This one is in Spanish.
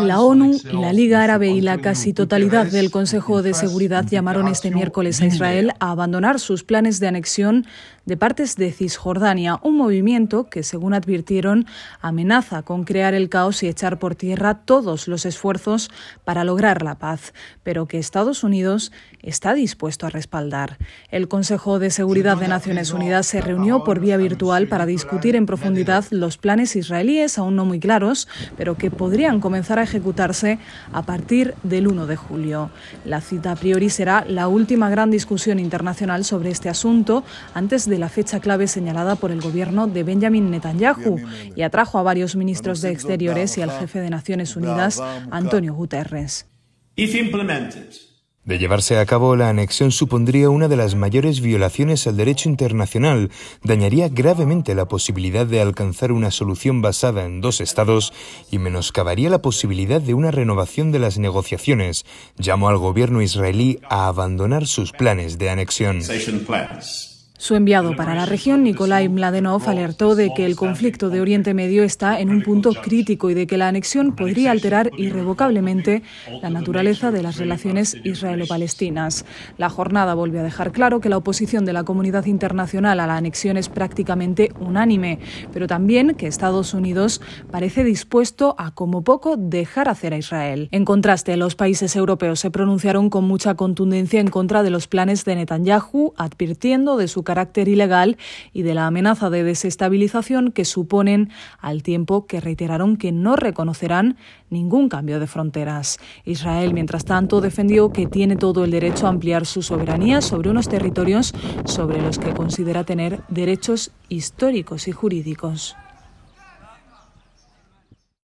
La ONU, la Liga Árabe y la casi totalidad del Consejo de Seguridad llamaron este miércoles a Israel a abandonar sus planes de anexión de partes de Cisjordania, un movimiento que, según advirtieron, amenaza con crear el caos y echar por tierra todos los esfuerzos para lograr la paz, pero que Estados Unidos está dispuesto a respaldar. El Consejo de Seguridad de Naciones Unidas se reunió por vía virtual para discutir en profundidad los planes israelíes, aún no muy claros, pero que podrían comenzar a ejecutarse a partir del 1 de julio. La cita a priori será la última gran discusión internacional sobre este asunto antes de de la fecha clave señalada por el gobierno de Benjamin Netanyahu y atrajo a varios ministros de Exteriores y al jefe de Naciones Unidas, Antonio Guterres. De llevarse a cabo, la anexión supondría una de las mayores violaciones al derecho internacional, dañaría gravemente la posibilidad de alcanzar una solución basada en dos estados y menoscabaría la posibilidad de una renovación de las negociaciones. Llamó al gobierno israelí a abandonar sus planes de anexión. Su enviado para la región, Nikolai Mladenov, alertó de que el conflicto de Oriente Medio está en un punto crítico y de que la anexión podría alterar irrevocablemente la naturaleza de las relaciones israelo-palestinas. La jornada volvió a dejar claro que la oposición de la comunidad internacional a la anexión es prácticamente unánime, pero también que Estados Unidos parece dispuesto a, como poco, dejar hacer a Israel. En contraste, los países europeos se pronunciaron con mucha contundencia en contra de los planes de Netanyahu, advirtiendo de su carácter ilegal y de la amenaza de desestabilización que suponen, al tiempo que reiteraron que no reconocerán ningún cambio de fronteras. Israel, mientras tanto, defendió que tiene todo el derecho a ampliar su soberanía sobre unos territorios sobre los que considera tener derechos históricos y jurídicos.